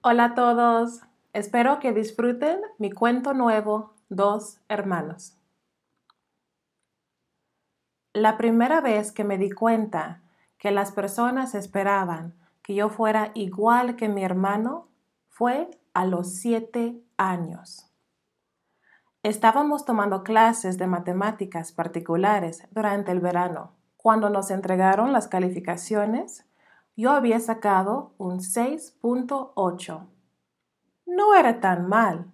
Hola a todos, espero que disfruten mi cuento nuevo, Dos Hermanos. La primera vez que me di cuenta que las personas esperaban que yo fuera igual que mi hermano fue a los siete años. Estábamos tomando clases de matemáticas particulares durante el verano. Cuando nos entregaron las calificaciones, yo había sacado un 6.8. No era tan mal,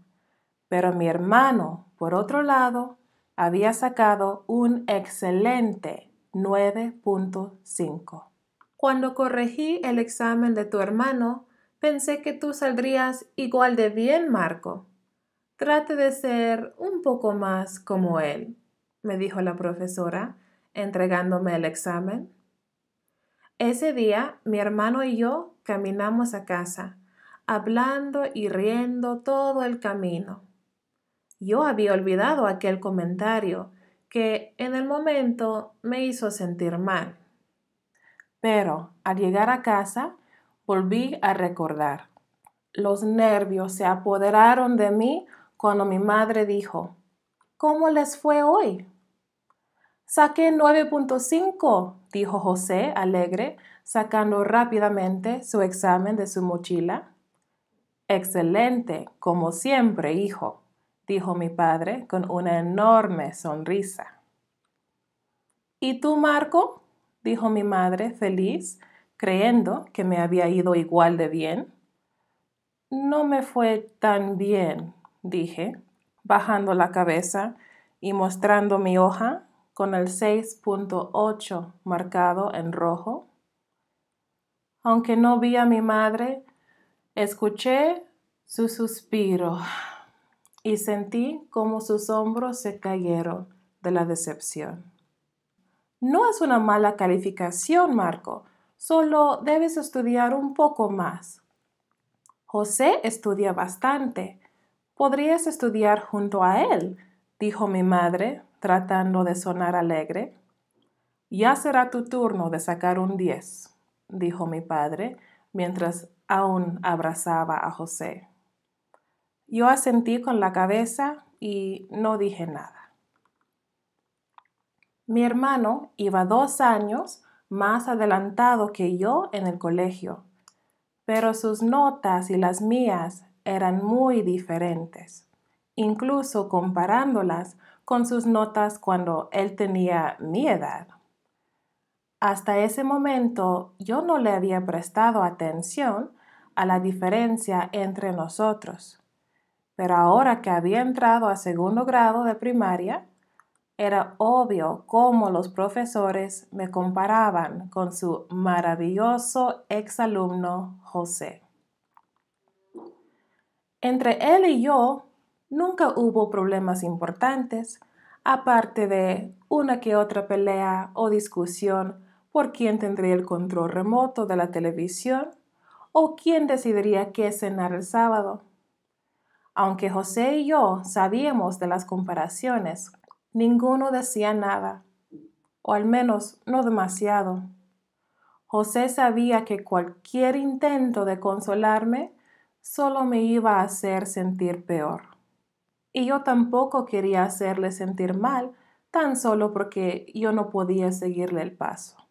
pero mi hermano, por otro lado, había sacado un excelente 9.5. Cuando corregí el examen de tu hermano, pensé que tú saldrías igual de bien, Marco. Trate de ser un poco más como él, me dijo la profesora, entregándome el examen. Ese día mi hermano y yo caminamos a casa, hablando y riendo todo el camino. Yo había olvidado aquel comentario que en el momento me hizo sentir mal. Pero al llegar a casa, volví a recordar. Los nervios se apoderaron de mí cuando mi madre dijo, ¿Cómo les fue hoy? Saqué 9.5, dijo José, alegre, sacando rápidamente su examen de su mochila. Excelente, como siempre, hijo, dijo mi padre con una enorme sonrisa. ¿Y tú, Marco? dijo mi madre, feliz, creyendo que me había ido igual de bien. No me fue tan bien, dije, bajando la cabeza y mostrando mi hoja con el 6.8 marcado en rojo. Aunque no vi a mi madre, escuché su suspiro y sentí como sus hombros se cayeron de la decepción. No es una mala calificación, Marco, solo debes estudiar un poco más. José estudia bastante. Podrías estudiar junto a él, dijo mi madre tratando de sonar alegre. Ya será tu turno de sacar un 10, dijo mi padre mientras aún abrazaba a José. Yo asentí con la cabeza y no dije nada. Mi hermano iba dos años más adelantado que yo en el colegio, pero sus notas y las mías eran muy diferentes. Incluso comparándolas, con sus notas cuando él tenía mi edad. Hasta ese momento yo no le había prestado atención a la diferencia entre nosotros, pero ahora que había entrado a segundo grado de primaria, era obvio cómo los profesores me comparaban con su maravilloso exalumno José. Entre él y yo Nunca hubo problemas importantes, aparte de una que otra pelea o discusión por quién tendría el control remoto de la televisión o quién decidiría qué cenar el sábado. Aunque José y yo sabíamos de las comparaciones, ninguno decía nada, o al menos no demasiado. José sabía que cualquier intento de consolarme solo me iba a hacer sentir peor. Y yo tampoco quería hacerle sentir mal, tan solo porque yo no podía seguirle el paso.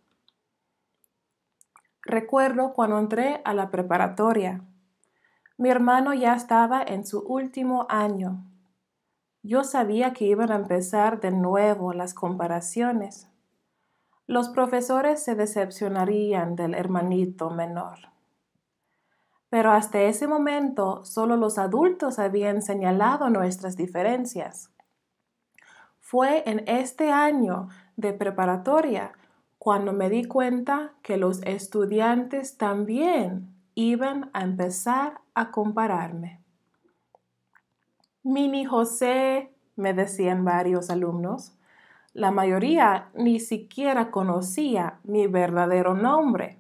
Recuerdo cuando entré a la preparatoria. Mi hermano ya estaba en su último año. Yo sabía que iban a empezar de nuevo las comparaciones. Los profesores se decepcionarían del hermanito menor pero hasta ese momento solo los adultos habían señalado nuestras diferencias. Fue en este año de preparatoria cuando me di cuenta que los estudiantes también iban a empezar a compararme. Mini José, me decían varios alumnos, la mayoría ni siquiera conocía mi verdadero nombre.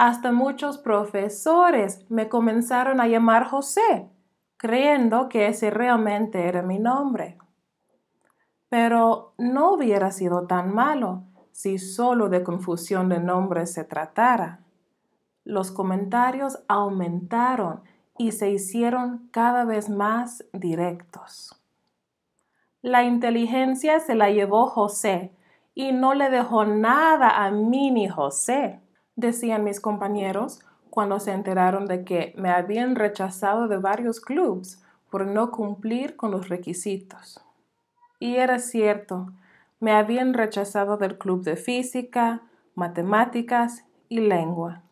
Hasta muchos profesores me comenzaron a llamar José, creyendo que ese realmente era mi nombre. Pero no hubiera sido tan malo si solo de confusión de nombres se tratara. Los comentarios aumentaron y se hicieron cada vez más directos. La inteligencia se la llevó José y no le dejó nada a mí ni José decían mis compañeros cuando se enteraron de que me habían rechazado de varios clubs por no cumplir con los requisitos. Y era cierto, me habían rechazado del club de física, matemáticas y lengua.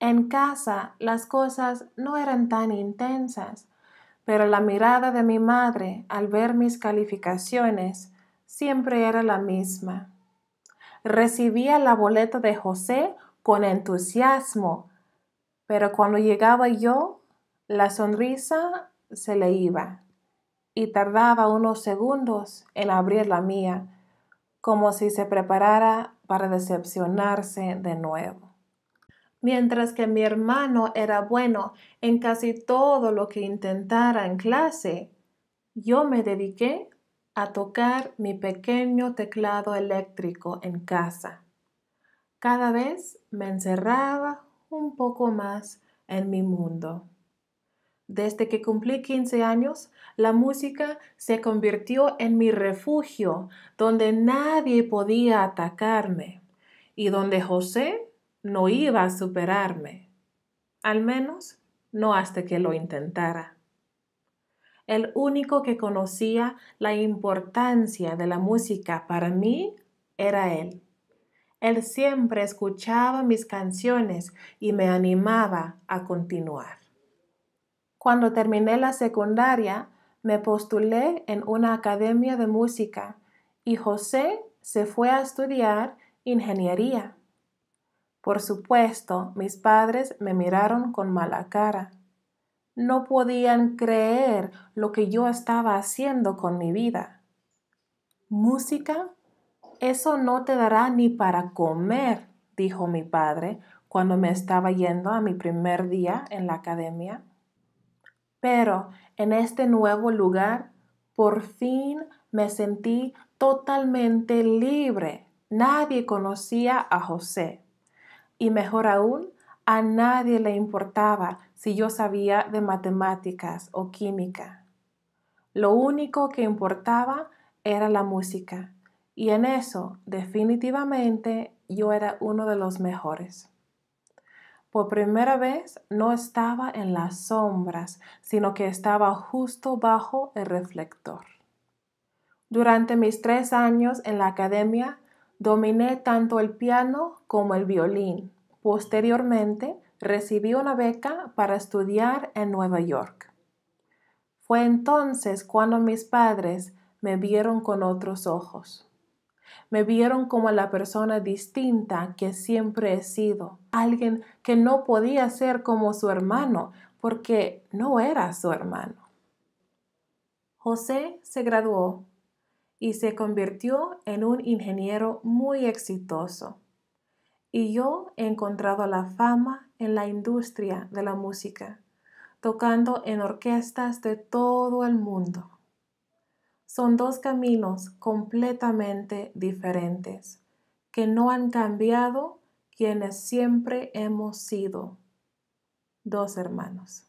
En casa las cosas no eran tan intensas, pero la mirada de mi madre al ver mis calificaciones siempre era la misma recibía la boleta de José con entusiasmo, pero cuando llegaba yo, la sonrisa se le iba y tardaba unos segundos en abrir la mía, como si se preparara para decepcionarse de nuevo. Mientras que mi hermano era bueno en casi todo lo que intentara en clase, yo me dediqué a tocar mi pequeño teclado eléctrico en casa. Cada vez me encerraba un poco más en mi mundo. Desde que cumplí 15 años, la música se convirtió en mi refugio, donde nadie podía atacarme y donde José no iba a superarme, al menos no hasta que lo intentara el único que conocía la importancia de la música para mí era él. Él siempre escuchaba mis canciones y me animaba a continuar. Cuando terminé la secundaria, me postulé en una academia de música y José se fue a estudiar ingeniería. Por supuesto, mis padres me miraron con mala cara, no podían creer lo que yo estaba haciendo con mi vida. Música, eso no te dará ni para comer, dijo mi padre cuando me estaba yendo a mi primer día en la academia. Pero en este nuevo lugar, por fin me sentí totalmente libre. Nadie conocía a José. Y mejor aún, a nadie le importaba si yo sabía de matemáticas o química. Lo único que importaba era la música y en eso definitivamente yo era uno de los mejores. Por primera vez no estaba en las sombras, sino que estaba justo bajo el reflector. Durante mis tres años en la academia dominé tanto el piano como el violín. Posteriormente Recibí una beca para estudiar en Nueva York. Fue entonces cuando mis padres me vieron con otros ojos. Me vieron como la persona distinta que siempre he sido, alguien que no podía ser como su hermano porque no era su hermano. José se graduó y se convirtió en un ingeniero muy exitoso y yo he encontrado la fama en la industria de la música, tocando en orquestas de todo el mundo. Son dos caminos completamente diferentes, que no han cambiado quienes siempre hemos sido dos hermanos.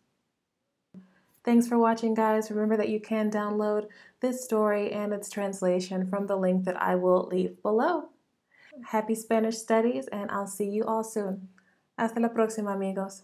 Thanks for watching, guys. Remember that you can download this story and its translation from the link that I will leave below. Happy Spanish Studies, and I'll see you all soon. Hasta la próxima, amigos.